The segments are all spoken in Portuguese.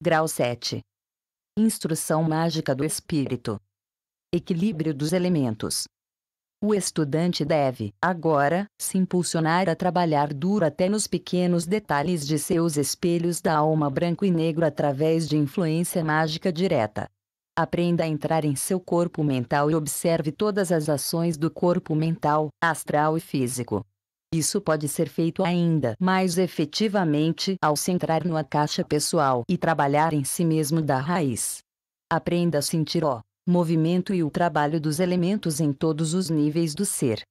Grau 7. Instrução mágica do espírito. Equilíbrio dos elementos. O estudante deve, agora, se impulsionar a trabalhar duro até nos pequenos detalhes de seus espelhos da alma branco e negro através de influência mágica direta. Aprenda a entrar em seu corpo mental e observe todas as ações do corpo mental, astral e físico. Isso pode ser feito ainda mais efetivamente ao se entrar numa caixa pessoal e trabalhar em si mesmo da raiz. Aprenda a sentir o movimento e o trabalho dos elementos em todos os níveis do ser.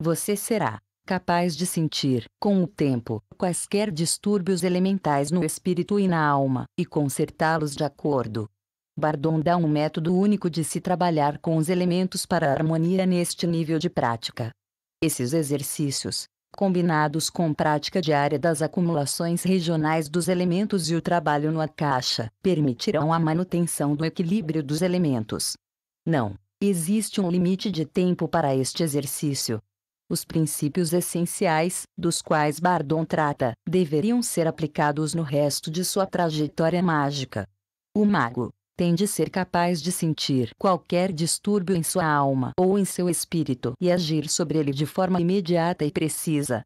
Você será capaz de sentir, com o tempo, quaisquer distúrbios elementais no espírito e na alma, e consertá-los de acordo. Bardon dá um método único de se trabalhar com os elementos para a harmonia neste nível de prática. Esses exercícios, combinados com prática diária das acumulações regionais dos elementos e o trabalho no caixa, permitirão a manutenção do equilíbrio dos elementos. Não existe um limite de tempo para este exercício. Os princípios essenciais, dos quais Bardon trata, deveriam ser aplicados no resto de sua trajetória mágica. O mago, tem de ser capaz de sentir qualquer distúrbio em sua alma ou em seu espírito e agir sobre ele de forma imediata e precisa.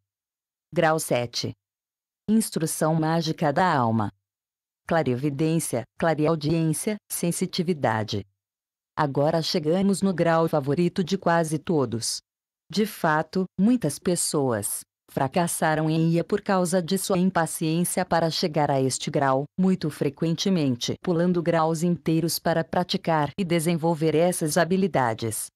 Grau 7. Instrução mágica da alma. Clarevidência, clareaudiência, sensitividade. Agora chegamos no grau favorito de quase todos. De fato, muitas pessoas fracassaram em IA por causa de sua impaciência para chegar a este grau, muito frequentemente pulando graus inteiros para praticar e desenvolver essas habilidades.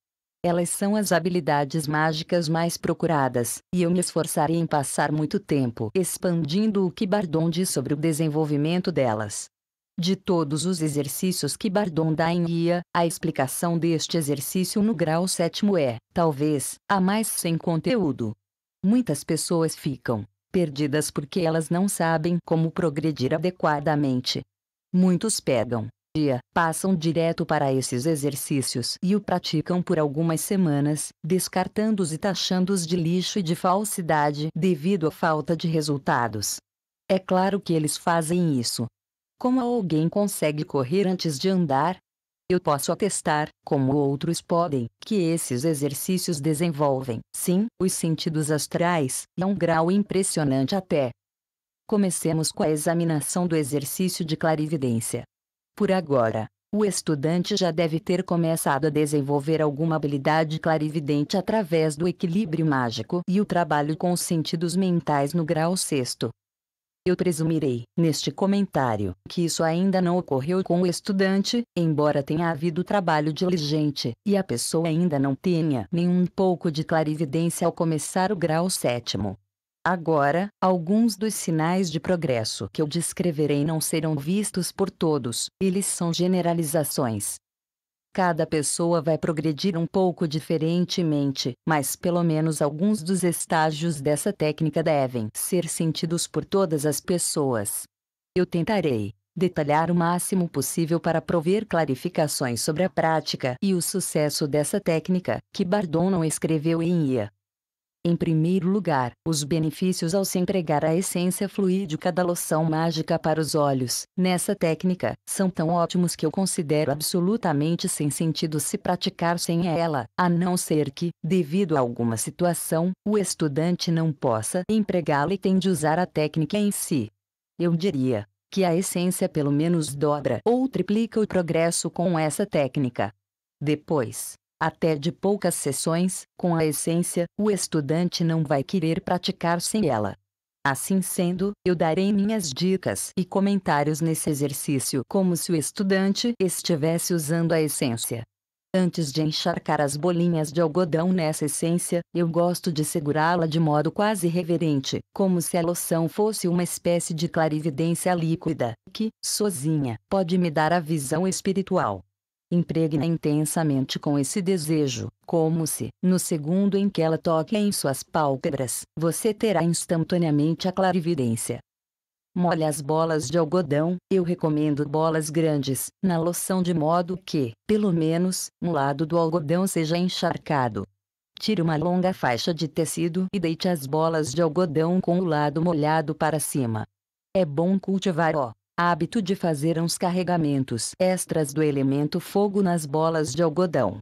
Elas são as habilidades mágicas mais procuradas, e eu me esforçarei em passar muito tempo expandindo o que Bardon diz sobre o desenvolvimento delas. De todos os exercícios que Bardon dá em IA, a explicação deste exercício no grau sétimo é, talvez, a mais sem conteúdo. Muitas pessoas ficam perdidas porque elas não sabem como progredir adequadamente. Muitos pegam dia, passam direto para esses exercícios e o praticam por algumas semanas, descartando-os e taxando-os de lixo e de falsidade devido à falta de resultados. É claro que eles fazem isso. Como alguém consegue correr antes de andar? Eu posso atestar, como outros podem, que esses exercícios desenvolvem, sim, os sentidos astrais, e a um grau impressionante até. Comecemos com a examinação do exercício de clarividência. Por agora, o estudante já deve ter começado a desenvolver alguma habilidade clarividente através do equilíbrio mágico e o trabalho com os sentidos mentais no grau sexto, eu presumirei, neste comentário, que isso ainda não ocorreu com o estudante, embora tenha havido trabalho diligente, e a pessoa ainda não tenha nenhum pouco de clarividência ao começar o grau sétimo. Agora, alguns dos sinais de progresso que eu descreverei não serão vistos por todos, eles são generalizações, Cada pessoa vai progredir um pouco diferentemente, mas pelo menos alguns dos estágios dessa técnica devem ser sentidos por todas as pessoas. Eu tentarei detalhar o máximo possível para prover clarificações sobre a prática e o sucesso dessa técnica, que Bardon não escreveu em IA, em primeiro lugar, os benefícios ao se empregar a essência fluídica da loção mágica para os olhos, nessa técnica, são tão ótimos que eu considero absolutamente sem sentido se praticar sem ela, a não ser que, devido a alguma situação, o estudante não possa empregá-la e tem de usar a técnica em si. Eu diria que a essência pelo menos dobra ou triplica o progresso com essa técnica. Depois, até de poucas sessões, com a essência, o estudante não vai querer praticar sem ela. Assim sendo, eu darei minhas dicas e comentários nesse exercício como se o estudante estivesse usando a essência. Antes de encharcar as bolinhas de algodão nessa essência, eu gosto de segurá-la de modo quase reverente, como se a loção fosse uma espécie de clarividência líquida, que, sozinha, pode me dar a visão espiritual impregna intensamente com esse desejo, como se, no segundo em que ela toque em suas pálpebras, você terá instantaneamente a clarividência. Molhe as bolas de algodão, eu recomendo bolas grandes, na loção de modo que, pelo menos, um lado do algodão seja encharcado. Tire uma longa faixa de tecido e deite as bolas de algodão com o lado molhado para cima. É bom cultivar o hábito de fazer uns carregamentos extras do elemento fogo nas bolas de algodão.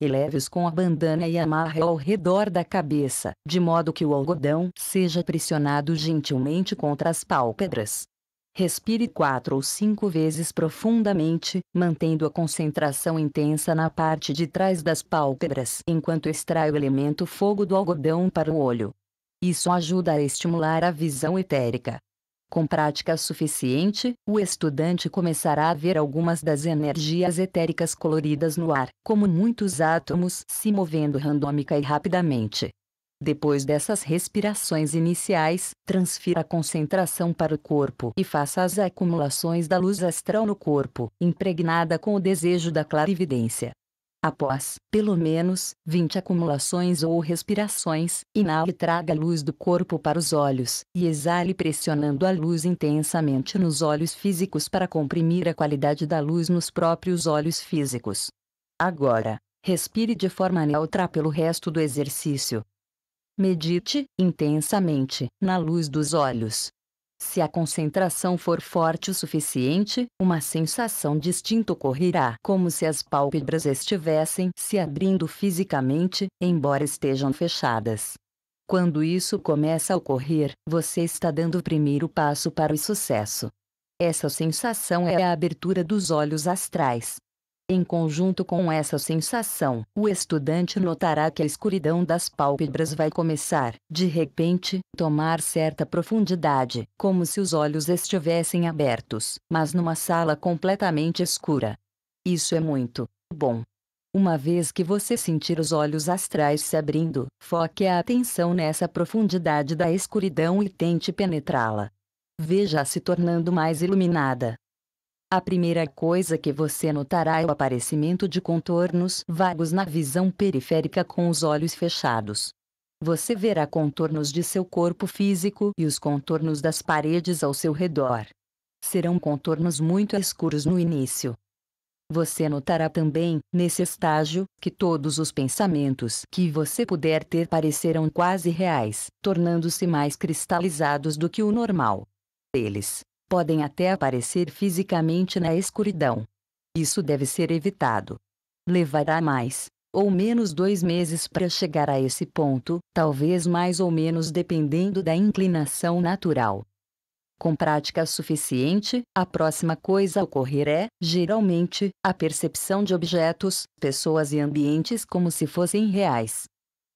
Eleve-os com a bandana e amarre ao redor da cabeça, de modo que o algodão seja pressionado gentilmente contra as pálpebras. Respire quatro ou cinco vezes profundamente, mantendo a concentração intensa na parte de trás das pálpebras enquanto extrai o elemento fogo do algodão para o olho. Isso ajuda a estimular a visão etérica. Com prática suficiente, o estudante começará a ver algumas das energias etéricas coloridas no ar, como muitos átomos se movendo randômica e rapidamente. Depois dessas respirações iniciais, transfira a concentração para o corpo e faça as acumulações da luz astral no corpo, impregnada com o desejo da clarividência. Após, pelo menos, 20 acumulações ou respirações, inale e traga a luz do corpo para os olhos, e exale pressionando a luz intensamente nos olhos físicos para comprimir a qualidade da luz nos próprios olhos físicos. Agora, respire de forma neutra pelo resto do exercício. Medite, intensamente, na luz dos olhos, se a concentração for forte o suficiente, uma sensação distinta ocorrerá, como se as pálpebras estivessem se abrindo fisicamente, embora estejam fechadas. Quando isso começa a ocorrer, você está dando o primeiro passo para o sucesso. Essa sensação é a abertura dos olhos astrais, em conjunto com essa sensação, o estudante notará que a escuridão das pálpebras vai começar, de repente, tomar certa profundidade, como se os olhos estivessem abertos, mas numa sala completamente escura. Isso é muito bom. Uma vez que você sentir os olhos astrais se abrindo, foque a atenção nessa profundidade da escuridão e tente penetrá-la. veja se tornando mais iluminada, a primeira coisa que você notará é o aparecimento de contornos vagos na visão periférica com os olhos fechados. Você verá contornos de seu corpo físico e os contornos das paredes ao seu redor. Serão contornos muito escuros no início. Você notará também, nesse estágio, que todos os pensamentos que você puder ter parecerão quase reais, tornando-se mais cristalizados do que o normal. Eles podem até aparecer fisicamente na escuridão. Isso deve ser evitado. Levará mais ou menos dois meses para chegar a esse ponto, talvez mais ou menos dependendo da inclinação natural. Com prática suficiente, a próxima coisa a ocorrer é, geralmente, a percepção de objetos, pessoas e ambientes como se fossem reais.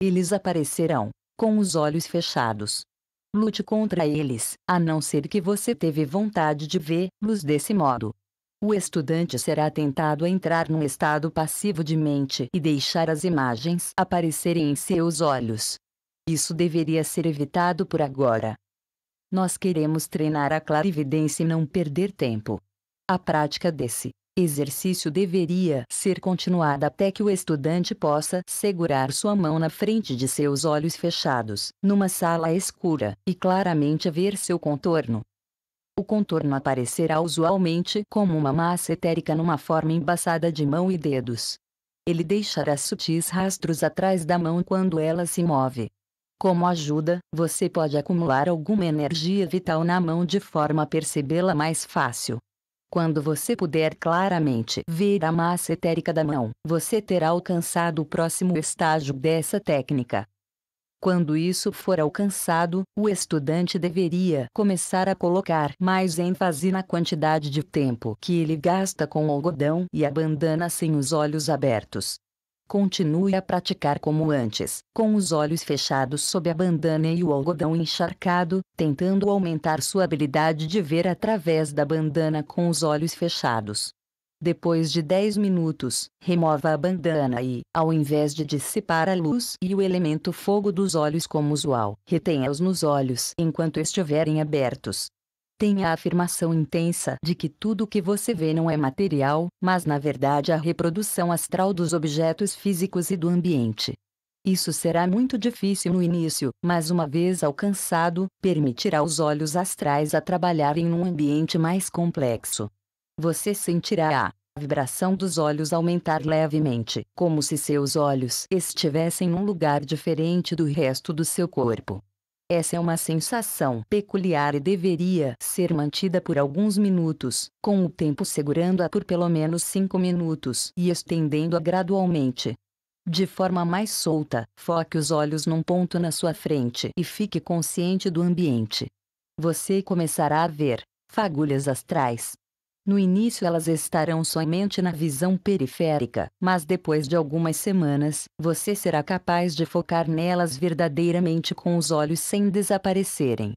Eles aparecerão, com os olhos fechados, lute contra eles, a não ser que você teve vontade de vê-los desse modo. O estudante será tentado a entrar num estado passivo de mente e deixar as imagens aparecerem em seus olhos. Isso deveria ser evitado por agora. Nós queremos treinar a clarividência e não perder tempo. A prática desse exercício deveria ser continuado até que o estudante possa segurar sua mão na frente de seus olhos fechados, numa sala escura, e claramente ver seu contorno. O contorno aparecerá usualmente como uma massa etérica numa forma embaçada de mão e dedos. Ele deixará sutis rastros atrás da mão quando ela se move. Como ajuda, você pode acumular alguma energia vital na mão de forma a percebê-la mais fácil. Quando você puder claramente ver a massa etérica da mão, você terá alcançado o próximo estágio dessa técnica. Quando isso for alcançado, o estudante deveria começar a colocar mais ênfase na quantidade de tempo que ele gasta com o algodão e a bandana sem os olhos abertos. Continue a praticar como antes, com os olhos fechados sob a bandana e o algodão encharcado, tentando aumentar sua habilidade de ver através da bandana com os olhos fechados. Depois de 10 minutos, remova a bandana e, ao invés de dissipar a luz e o elemento fogo dos olhos como usual, retenha-os nos olhos enquanto estiverem abertos tem a afirmação intensa de que tudo o que você vê não é material, mas na verdade a reprodução astral dos objetos físicos e do ambiente. Isso será muito difícil no início, mas uma vez alcançado, permitirá aos olhos astrais a trabalhar em um ambiente mais complexo. Você sentirá a vibração dos olhos aumentar levemente, como se seus olhos estivessem num lugar diferente do resto do seu corpo. Essa é uma sensação peculiar e deveria ser mantida por alguns minutos, com o tempo segurando-a por pelo menos 5 minutos e estendendo-a gradualmente. De forma mais solta, foque os olhos num ponto na sua frente e fique consciente do ambiente. Você começará a ver fagulhas astrais, no início elas estarão somente na visão periférica, mas depois de algumas semanas, você será capaz de focar nelas verdadeiramente com os olhos sem desaparecerem.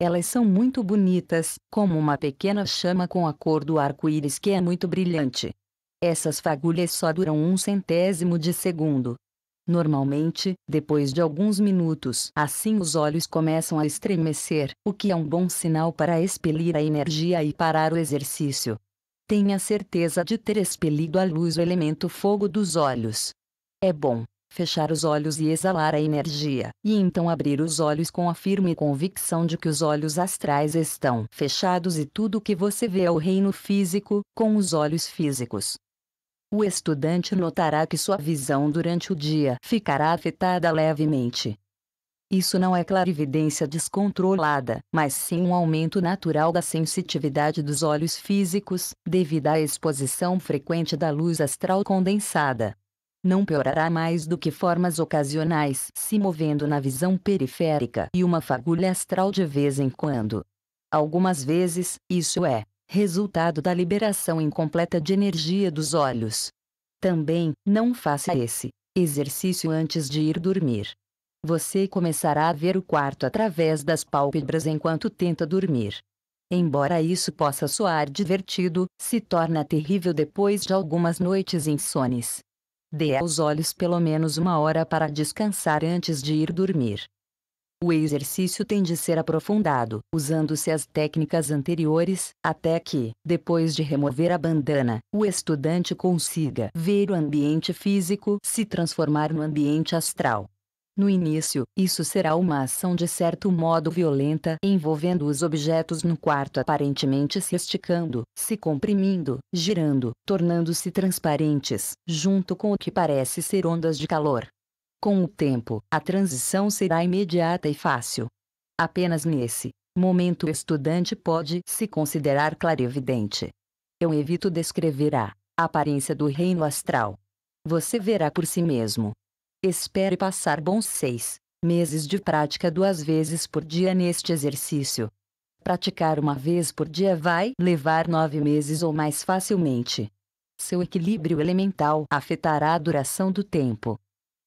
Elas são muito bonitas, como uma pequena chama com a cor do arco-íris que é muito brilhante. Essas fagulhas só duram um centésimo de segundo, Normalmente, depois de alguns minutos, assim os olhos começam a estremecer, o que é um bom sinal para expelir a energia e parar o exercício. Tenha certeza de ter expelido a luz o elemento fogo dos olhos. É bom fechar os olhos e exalar a energia, e então abrir os olhos com a firme convicção de que os olhos astrais estão fechados e tudo o que você vê é o reino físico, com os olhos físicos o estudante notará que sua visão durante o dia ficará afetada levemente. Isso não é clarividência descontrolada, mas sim um aumento natural da sensitividade dos olhos físicos, devido à exposição frequente da luz astral condensada. Não piorará mais do que formas ocasionais se movendo na visão periférica e uma fagulha astral de vez em quando. Algumas vezes, isso é resultado da liberação incompleta de energia dos olhos. Também, não faça esse exercício antes de ir dormir. Você começará a ver o quarto através das pálpebras enquanto tenta dormir. Embora isso possa soar divertido, se torna terrível depois de algumas noites insones. Dê aos olhos pelo menos uma hora para descansar antes de ir dormir. O exercício tem de ser aprofundado, usando-se as técnicas anteriores, até que, depois de remover a bandana, o estudante consiga ver o ambiente físico se transformar no ambiente astral. No início, isso será uma ação de certo modo violenta, envolvendo os objetos no quarto aparentemente se esticando, se comprimindo, girando, tornando-se transparentes, junto com o que parece ser ondas de calor. Com o tempo, a transição será imediata e fácil. Apenas nesse momento o estudante pode se considerar clarividente. Eu evito descrever a aparência do reino astral. Você verá por si mesmo. Espere passar bons seis meses de prática duas vezes por dia neste exercício. Praticar uma vez por dia vai levar nove meses ou mais facilmente. Seu equilíbrio elemental afetará a duração do tempo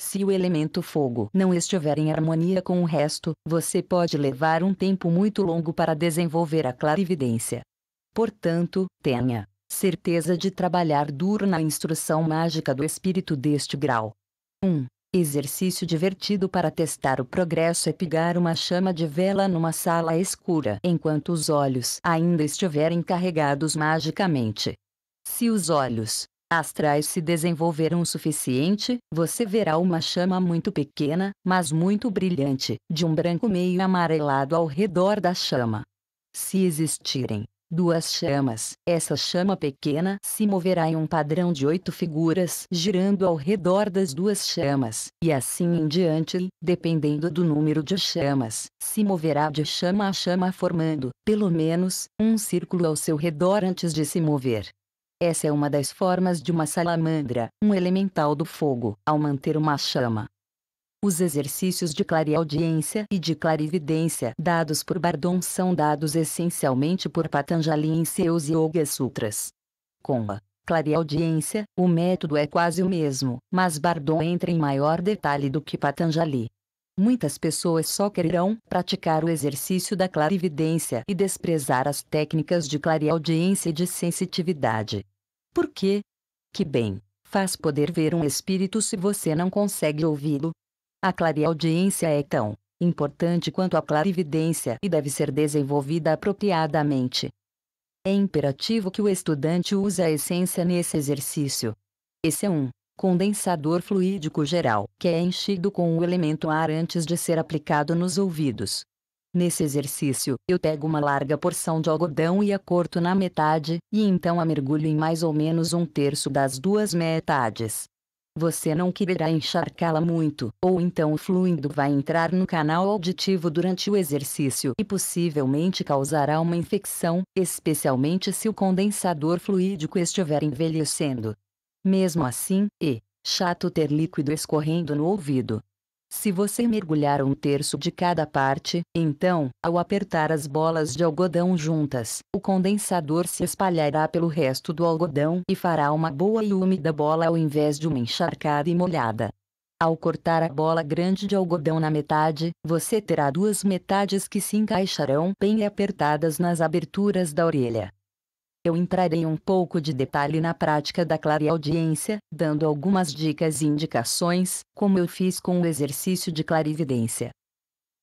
se o elemento fogo não estiver em harmonia com o resto, você pode levar um tempo muito longo para desenvolver a clarividência. Portanto, tenha certeza de trabalhar duro na instrução mágica do espírito deste grau. 1. Um, exercício divertido para testar o progresso é pegar uma chama de vela numa sala escura enquanto os olhos ainda estiverem carregados magicamente. Se os olhos astrais se desenvolveram o suficiente, você verá uma chama muito pequena, mas muito brilhante, de um branco meio amarelado ao redor da chama. Se existirem duas chamas, essa chama pequena se moverá em um padrão de oito figuras girando ao redor das duas chamas, e assim em diante, dependendo do número de chamas, se moverá de chama a chama formando, pelo menos, um círculo ao seu redor antes de se mover. Essa é uma das formas de uma salamandra, um elemental do fogo, ao manter uma chama. Os exercícios de clareaudiência e de clarividência dados por Bardon são dados essencialmente por Patanjali em seus Yoga Sutras. Com a clareaudiência, o método é quase o mesmo, mas Bardon entra em maior detalhe do que Patanjali. Muitas pessoas só quererão praticar o exercício da clarividência e desprezar as técnicas de clareaudiência e de sensitividade. Por quê? Que bem, faz poder ver um espírito se você não consegue ouvi-lo. A clareaudiência é tão importante quanto a clarividência e deve ser desenvolvida apropriadamente. É imperativo que o estudante use a essência nesse exercício. Esse é um condensador fluídico geral que é enchido com o elemento ar antes de ser aplicado nos ouvidos. Nesse exercício, eu pego uma larga porção de algodão e a corto na metade, e então a mergulho em mais ou menos um terço das duas metades. Você não quererá encharcá-la muito, ou então o fluido vai entrar no canal auditivo durante o exercício e possivelmente causará uma infecção, especialmente se o condensador fluídico estiver envelhecendo. Mesmo assim, é chato ter líquido escorrendo no ouvido. Se você mergulhar um terço de cada parte, então, ao apertar as bolas de algodão juntas, o condensador se espalhará pelo resto do algodão e fará uma boa e úmida bola ao invés de uma encharcada e molhada. Ao cortar a bola grande de algodão na metade, você terá duas metades que se encaixarão bem apertadas nas aberturas da orelha eu entrarei um pouco de detalhe na prática da clareaudiência, dando algumas dicas e indicações, como eu fiz com o exercício de clarividência.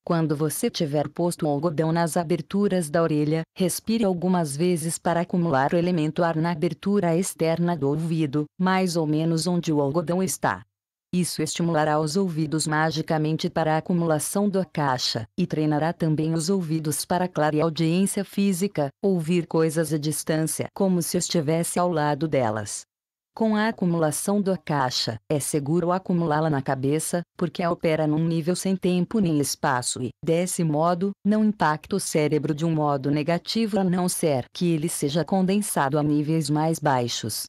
Quando você tiver posto o algodão nas aberturas da orelha, respire algumas vezes para acumular o elemento ar na abertura externa do ouvido, mais ou menos onde o algodão está. Isso estimulará os ouvidos magicamente para a acumulação da caixa, e treinará também os ouvidos para clarear audiência física, ouvir coisas à distância como se estivesse ao lado delas. Com a acumulação da caixa, é seguro acumulá-la na cabeça, porque a opera num nível sem tempo nem espaço e, desse modo, não impacta o cérebro de um modo negativo a não ser que ele seja condensado a níveis mais baixos.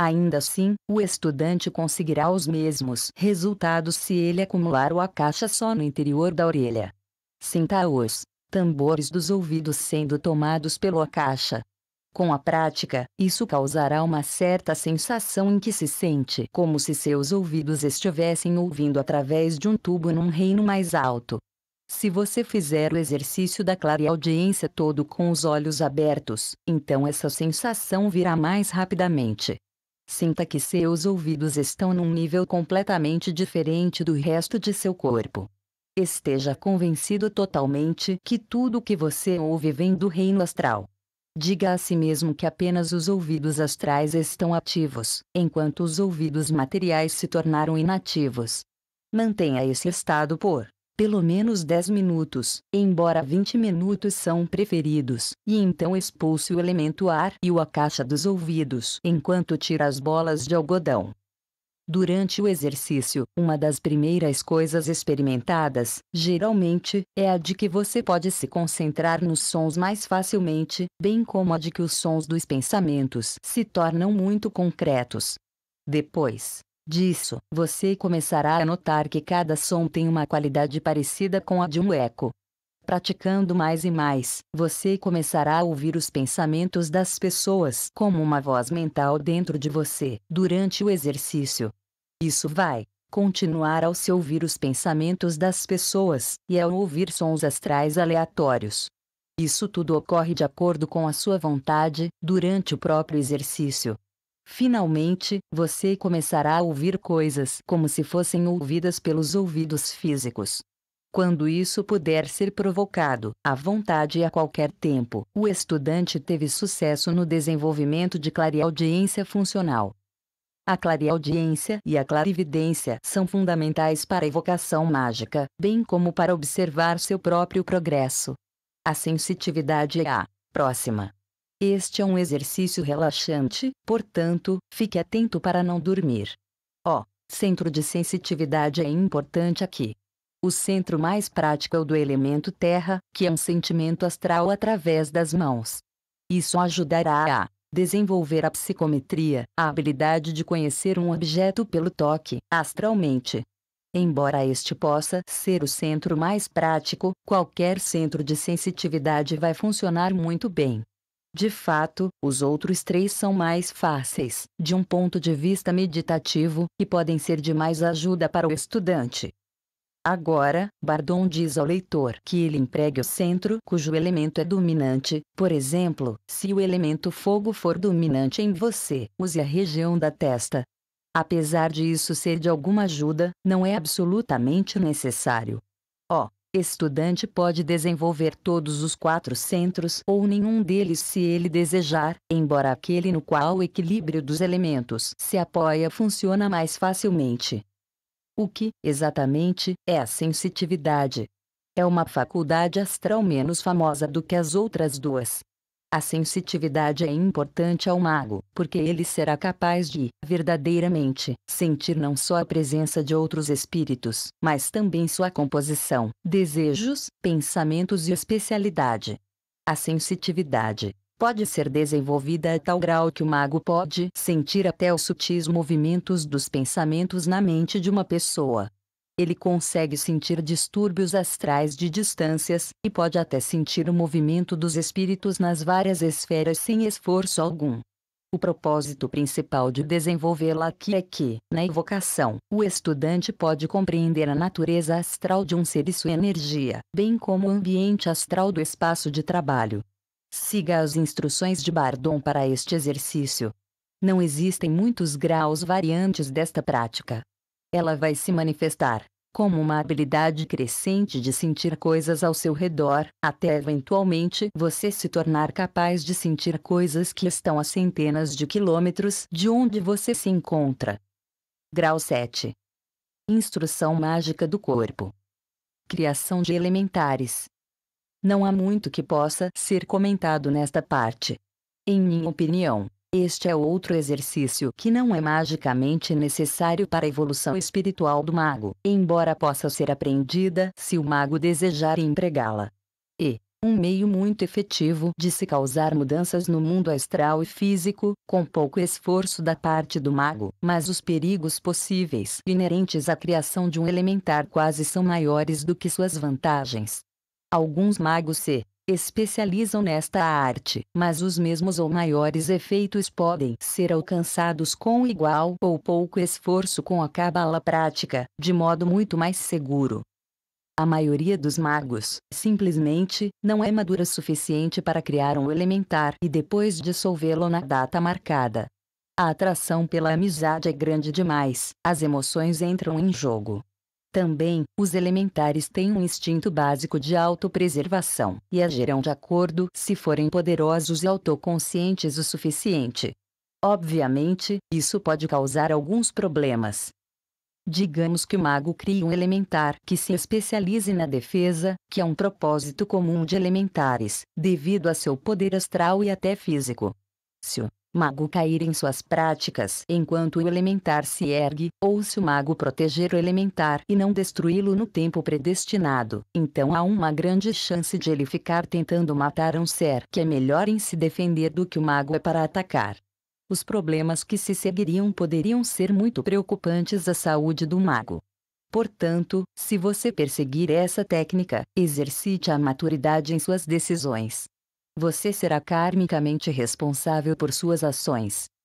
Ainda assim, o estudante conseguirá os mesmos resultados se ele acumular o a caixa só no interior da orelha. Sinta-os tambores dos ouvidos sendo tomados pelo a caixa. Com a prática, isso causará uma certa sensação em que se sente como se seus ouvidos estivessem ouvindo através de um tubo num reino mais alto. Se você fizer o exercício da clareaudiência todo com os olhos abertos, então essa sensação virá mais rapidamente. Sinta que seus ouvidos estão num nível completamente diferente do resto de seu corpo. Esteja convencido totalmente que tudo o que você ouve vem do reino astral. Diga a si mesmo que apenas os ouvidos astrais estão ativos, enquanto os ouvidos materiais se tornaram inativos. Mantenha esse estado por pelo menos 10 minutos, embora 20 minutos são preferidos, e então expulse o elemento ar e o a caixa dos ouvidos enquanto tira as bolas de algodão. Durante o exercício, uma das primeiras coisas experimentadas, geralmente, é a de que você pode se concentrar nos sons mais facilmente, bem como a de que os sons dos pensamentos se tornam muito concretos. Depois, Disso, você começará a notar que cada som tem uma qualidade parecida com a de um eco. Praticando mais e mais, você começará a ouvir os pensamentos das pessoas como uma voz mental dentro de você, durante o exercício. Isso vai continuar ao se ouvir os pensamentos das pessoas e ao ouvir sons astrais aleatórios. Isso tudo ocorre de acordo com a sua vontade, durante o próprio exercício. Finalmente, você começará a ouvir coisas como se fossem ouvidas pelos ouvidos físicos. Quando isso puder ser provocado, à vontade e a qualquer tempo, o estudante teve sucesso no desenvolvimento de clareaudiência funcional. A clareaudiência e a clarividência são fundamentais para a evocação mágica, bem como para observar seu próprio progresso. A sensitividade é a próxima este é um exercício relaxante, portanto, fique atento para não dormir. O centro de sensitividade é importante aqui. O centro mais prático é o do elemento terra, que é um sentimento astral através das mãos. Isso ajudará a desenvolver a psicometria, a habilidade de conhecer um objeto pelo toque, astralmente. Embora este possa ser o centro mais prático, qualquer centro de sensitividade vai funcionar muito bem. De fato, os outros três são mais fáceis, de um ponto de vista meditativo, e podem ser de mais ajuda para o estudante. Agora, Bardon diz ao leitor que ele empregue o centro cujo elemento é dominante, por exemplo, se o elemento fogo for dominante em você, use a região da testa. Apesar de isso ser de alguma ajuda, não é absolutamente necessário. Ó, oh, Estudante pode desenvolver todos os quatro centros ou nenhum deles se ele desejar, embora aquele no qual o equilíbrio dos elementos se apoia funciona mais facilmente. O que, exatamente, é a sensitividade? É uma faculdade astral menos famosa do que as outras duas, a sensitividade é importante ao mago, porque ele será capaz de, verdadeiramente, sentir não só a presença de outros espíritos, mas também sua composição, desejos, pensamentos e especialidade. A sensitividade pode ser desenvolvida a tal grau que o mago pode sentir até os sutis movimentos dos pensamentos na mente de uma pessoa, ele consegue sentir distúrbios astrais de distâncias, e pode até sentir o movimento dos espíritos nas várias esferas sem esforço algum. O propósito principal de desenvolvê-la aqui é que, na evocação, o estudante pode compreender a natureza astral de um ser e sua energia, bem como o ambiente astral do espaço de trabalho. Siga as instruções de Bardon para este exercício. Não existem muitos graus variantes desta prática, ela vai se manifestar como uma habilidade crescente de sentir coisas ao seu redor, até eventualmente você se tornar capaz de sentir coisas que estão a centenas de quilômetros de onde você se encontra. Grau 7 Instrução mágica do corpo. Criação de elementares. Não há muito que possa ser comentado nesta parte. Em minha opinião, este é outro exercício que não é magicamente necessário para a evolução espiritual do mago, embora possa ser aprendida se o mago desejar empregá-la. E um meio muito efetivo de se causar mudanças no mundo astral e físico, com pouco esforço da parte do mago, mas os perigos possíveis inerentes à criação de um elementar quase são maiores do que suas vantagens. Alguns magos se especializam nesta arte, mas os mesmos ou maiores efeitos podem ser alcançados com igual ou pouco esforço com a cabala prática, de modo muito mais seguro. A maioria dos magos, simplesmente, não é madura suficiente para criar um elementar e depois dissolvê-lo na data marcada. A atração pela amizade é grande demais, as emoções entram em jogo. Também, os elementares têm um instinto básico de autopreservação, e agirão de acordo se forem poderosos e autoconscientes o suficiente. Obviamente, isso pode causar alguns problemas. Digamos que o mago crie um elementar que se especialize na defesa, que é um propósito comum de elementares, devido a seu poder astral e até físico. Se o mago cair em suas práticas enquanto o elementar se ergue, ou se o mago proteger o elementar e não destruí-lo no tempo predestinado, então há uma grande chance de ele ficar tentando matar um ser que é melhor em se defender do que o mago é para atacar. Os problemas que se seguiriam poderiam ser muito preocupantes à saúde do mago. Portanto, se você perseguir essa técnica, exercite a maturidade em suas decisões, você será karmicamente responsável por suas ações.